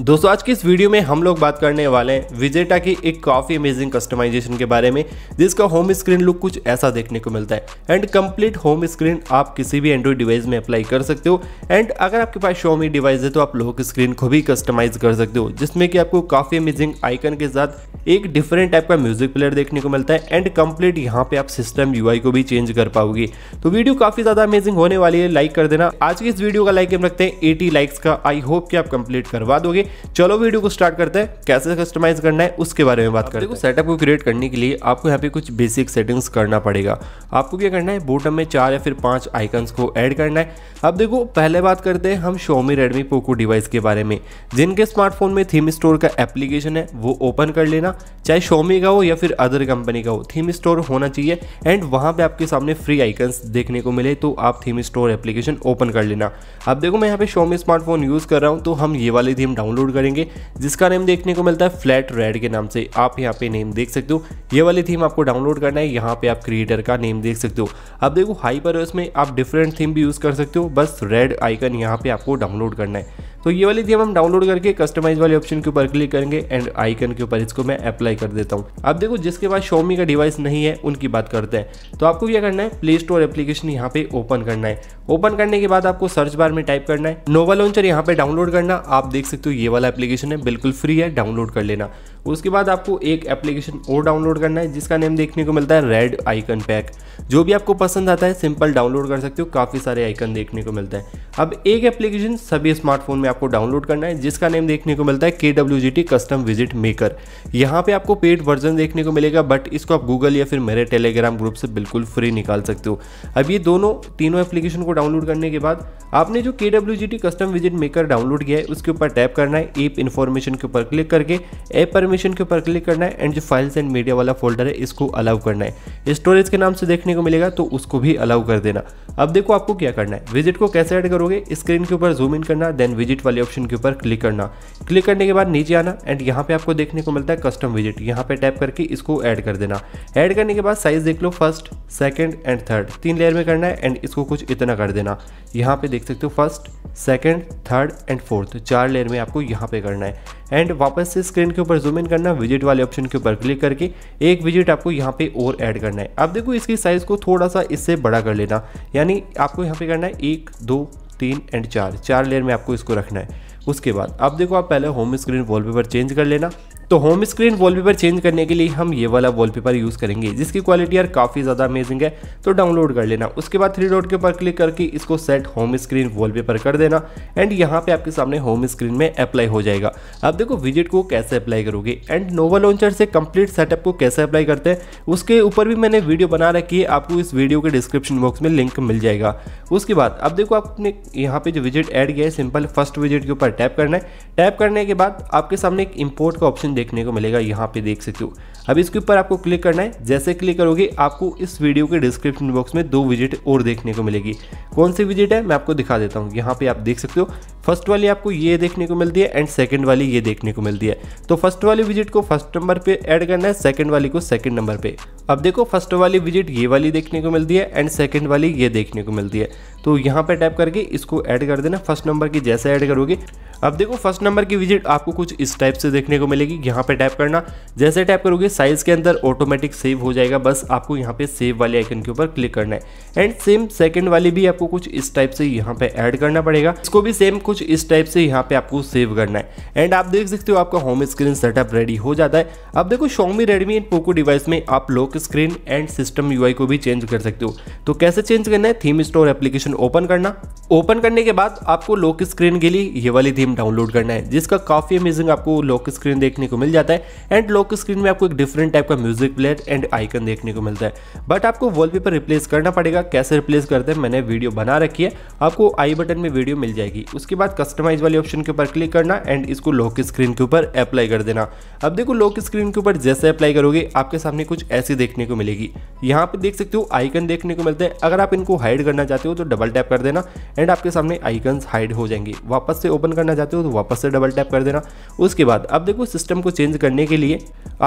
दोस्तों आज के इस वीडियो में हम लोग बात करने वाले हैं विजेटा की एक काफ़ी अमेजिंग कस्टमाइजेशन के बारे में जिसका होम स्क्रीन लुक कुछ ऐसा देखने को मिलता है एंड कंप्लीट होम स्क्रीन आप किसी भी एंड्रॉइड डिवाइस में अप्लाई कर सकते हो एंड अगर आपके पास शोमी डिवाइस है तो आप की स्क्रीन को भी कस्टमाइज कर सकते हो जिसमें कि आपको काफ़ी अमेजिंग आइकन के साथ एक डिफरेंट टाइप का म्यूजिक प्लेयर देखने को मिलता है एंड कंप्लीट यहाँ पे आप सिस्टम यूआई को भी चेंज कर पाओगे तो वीडियो काफ़ी ज़्यादा अमेजिंग होने वाली है लाइक कर देना आज की इस वीडियो का लाइक हम रखते हैं एटी लाइक्स का आई होप कि आप कंप्लीट करवा दोगे चलो वीडियो को स्टार्ट करते हैं कैसे कस्टमाइज करना है उसके बारे में बात करते हैं सेटअप को क्रिएट करने के लिए आपको यहाँ पे कुछ बेसिक सेटिंग्स करना पड़ेगा आपको क्या करना है बोटम में चार या फिर पांच आइकन्स को ऐड करना है अब देखो पहले बात करते हैं हम शोमी रेडमी पोको डिवाइस के बारे में जिनके स्मार्टफोन में थीम स्टोर का एप्लीकेशन है वो ओपन कर लेना चाहे शोमी का हो या फिर अदर कंपनी का हो थीम स्टोर होना चाहिए एंड वहाँ पे आपके सामने फ्री आइकन्स देखने को मिले तो आप थीम स्टोर एप्लीकेशन ओपन कर लेना अब देखो मैं यहाँ पे शोमी स्मार्टफोन यूज़ कर रहा हूँ तो हम ये वाली थीम डाउनलोड डाउनलोड करेंगे जिसका नेम देखने को मिलता है फ्लैट रेड के नाम से आप यहाँ पे नेम देख सकते हो ये वाली थीम आपको डाउनलोड करना है यहाँ पे आप क्रिएटर का नेम देख सकते हो अब देखो हाई में आप डिफरेंट थीम भी यूज़ कर सकते हो बस रेड आइकन यहाँ पे आपको डाउनलोड करना है तो ये वाली थीम हम डाउनलोड करके कस्टमाइज वाले ऑप्शन के ऊपर क्लिक करेंगे एंड आइकन के ऊपर इसको मैं अप्लाई कर देता हूँ अब देखो जिसके पास शोमी का डिवाइस नहीं है उनकी बात करते हैं तो आपको क्या करना है प्ले स्टोर एप्लीकेशन यहाँ पे ओपन करना है ओपन करने के बाद आपको सर्च बार में टाइप करना है नोवा लॉन्चर यहाँ पे डाउनलोड करना आप देख सकते हो ये वाला एप्लीकेशन है बिल्कुल फ्री है डाउनलोड कर लेना उसके बाद आपको एक एप्लीकेशन और डाउनलोड करना है जिसका नेम देखने को मिलता है रेड आइकन पैक जो भी आपको पसंद आता है सिंपल डाउनलोड कर सकते हो काफ़ी सारे आइकन देखने को मिलता है अब एक एप्लीकेशन सभी स्मार्टफोन में आपको डाउनलोड करना है जिसका नेम देखने को मिलता है K W G T custom विजिट मेकर यहाँ पे आपको पेड वर्जन देखने को मिलेगा बट इसको आप गूगल या फिर मेरे टेलीग्राम ग्रुप से बिल्कुल फ्री निकाल सकते हो अब ये दोनों तीनों एप्लीकेशन को डाउनलोड करने के बाद आपने जो K W G T custom विजिट मेकर डाउनलोड किया है उसके ऊपर टैप करना है एप इन्फॉर्मेशन के ऊपर क्लिक करके ऐप परमिशन के ऊपर क्लिक करना है एंड जो फाइल्स एंड मीडिया वाला फोल्डर है इसको अलाउ करना है स्टोरेज के नाम से देखने को मिलेगा तो उसको भी अलाउ कर देना अब देखो आपको क्या करना है विजिट को कैसे ऐड करोगे स्क्रीन के ऊपर जूम इन करना देन विजिट वाले ऑप्शन के ऊपर क्लिक करना क्लिक करने के बाद नीचे आना एंड यहाँ पे आपको देखने को मिलता है कस्टम विजिट यहाँ पे टैप करके इसको ऐड कर देना ऐड करने के बाद साइज देख लो फर्स्ट सेकंड एंड थर्ड तीन लेयर में करना है एंड इसको कुछ इतना कर देना यहाँ पे देख सकते हो first second third and fourth चार लेयर में आपको यहाँ पे करना है एंड वापस से स्क्रीन के ऊपर जूम इन करना विजिट वाले ऑप्शन के ऊपर क्लिक करके एक विजिट आपको यहाँ पे और ऐड करना है अब देखो इसकी साइज़ को थोड़ा सा इससे बड़ा कर लेना यानी आपको यहाँ पे करना है एक दो तीन एंड चार चार लेयर में आपको इसको रखना है उसके बाद अब देखो आप पहले होम स्क्रीन वॉलपेपर चेंज कर लेना तो होम स्क्रीन वॉलपेपर चेंज करने के लिए हम ये वाला वॉलपेपर यूज़ करेंगे जिसकी क्वालिटी यार काफ़ी ज़्यादा अमेजिंग है तो डाउनलोड कर लेना उसके बाद थ्री डॉट के ऊपर क्लिक करके इसको सेट होम स्क्रीन वॉलपेपर कर देना एंड यहाँ पे आपके सामने होम स्क्रीन में अप्लाई हो जाएगा आप देखो विजिट को कैसे अप्लाई करोगे एंड नोवा लॉन्चर से कंप्लीट सेटअप को कैसे अप्लाई करते हैं उसके ऊपर भी मैंने वीडियो बना रखी है आपको इस वीडियो के डिस्क्रिप्शन बॉक्स में लिंक मिल जाएगा उसके बाद अब देखो आपने यहाँ पे जो विजिट एड किया है सिंपल फर्स्ट विजिट के ऊपर टैप करना है टैप करने के बाद आपके सामने एक इम्पोर्ट का ऑप्शन देखने को मिलेगा यहाँ पे देख सकते हो अब इसके ऊपर आपको क्लिक करना है जैसे क्लिक करोगे आपको इस वीडियो के डिस्क्रिप्शन बॉक्स में दो विजिट और देखने को मिलेगी कौन सी विजिट है मैं आपको दिखा देता हूँ यहाँ पे आप देख सकते हो फर्स्ट वाली आपको ये देखने को मिलती है एंड सेकंड वाली ये देखने को मिलती है तो फर्स्ट वाली विजिट को फर्स्ट नंबर पे ऐड करना है सेकंड वाली को सेकंड नंबर पे अब देखो फर्स्ट वाली विजिट ये वाली देखने को मिलती है एंड सेकंड वाली ये देखने को मिलती है तो यहाँ पे टाइप करके इसको ऐड कर देना फर्स्ट नंबर की जैसे ऐड करोगे अब देखो फर्स्ट नंबर की विजिट आपको कुछ इस टाइप से देखने को मिलेगी यहाँ पे टाइप करना जैसे टाइप करोगे साइज के अंदर ऑटोमेटिक सेव हो जाएगा बस आपको यहाँ पे सेव वाले आइकन के ऊपर क्लिक करना है एंड सेम सेकंड वाली भी आपको कुछ इस टाइप से यहाँ पे ऐड करना पड़ेगा इसको भी सेम कुछ कुछ इस टाइप से यहाँ पे आपको सेव करना है एंड आप देख सकते हो आपका होम स्क्रीन सेटअप रेडी हो जाता है अब देखो Xiaomi Redmi and Poco device में आप lock screen and system UI को भी चेंज कर सकते हो तो कैसे चेंज करना है थीम स्टोर एप्लीकेशन ओपन करना ओपन करने के बाद आपको लॉक स्क्रीन के लिए ये वाली थीम डाउनलोड करना है जिसका काफी अमेजिंग आपको लॉक स्क्रीन देखने को मिल जाता है एंड लॉक स्क्रीन में आपको एक डिफरेंट टाइप का म्यूजिक प्लेयर एंड आइकन देखने को मिलता है बट आपको वॉलपेपर रिप्लेस करना पड़ेगा कैसे रिप्लेस करते हैं मैंने वीडियो बना रखी है आपको आई बटन में वीडियो मिल जाएगी उसके बाद बाद कस्टमाइज वाले ऑप्शन के ऊपर क्लिक करना एंड इसको लॉक स्क्रीन के ऊपर अप्लाई कर देना अब देखो लॉक स्क्रीन के ऊपर जैसे अप्लाई करोगे आपके सामने कुछ ऐसी देखने को मिलेगी यहाँ पे देख सकते हो आइकन देखने को मिलते हैं अगर आप इनको हाइड करना चाहते हो तो डबल टैप कर देना एंड आपके सामने आइकन हाइड हो जाएंगे वापस से ओपन करना चाहते हो तो वापस से डबल टैप कर देना उसके बाद अब देखो सिस्टम को चेंज करने के लिए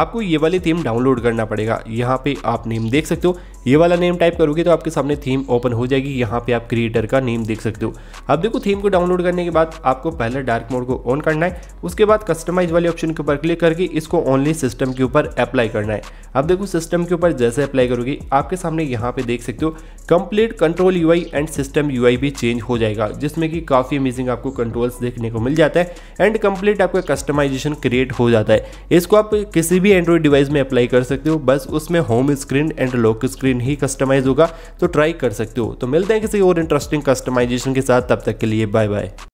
आपको ये वाली थीम डाउनलोड करना पड़ेगा यहाँ पे आप नेम देख सकते हो ये वाला नेम टाइप करोगे तो आपके सामने थीम ओपन हो जाएगी यहाँ पे आप क्रिएटर का नेम देख सकते हो अब देखो थीम को डाउनलोड करने के बाद आपको पहले डार्क मोड को ऑन करना है उसके बाद कस्टमाइज वाले ऑप्शन के ऊपर क्लिक करके इसको ओनली सिस्टम के ऊपर अप्लाई करना है अब देखो सिस्टम के ऊपर जैसे अप्लाई करोगे आपके सामने यहाँ पे देख सकते हो complete control UI and system UI भी चेंज हो जाएगा जिसमें कि काफ़ी अमेजिंग आपको कंट्रोल्स देखने को मिल जाता है एंड कंप्लीट आपका कस्टमाइजेशन क्रिएट हो जाता है इसको आप किसी भी एंड्रॉयड डिवाइस में अप्लाई कर सकते हो बस उसमें home screen and lock screen design ही कस्टमाइज होगा तो ट्राई कर सकते हो तो मिलते हैं किसी और इंटरेस्टिंग कस्टमाइजेशन के साथ तब तक के लिए बाय बाय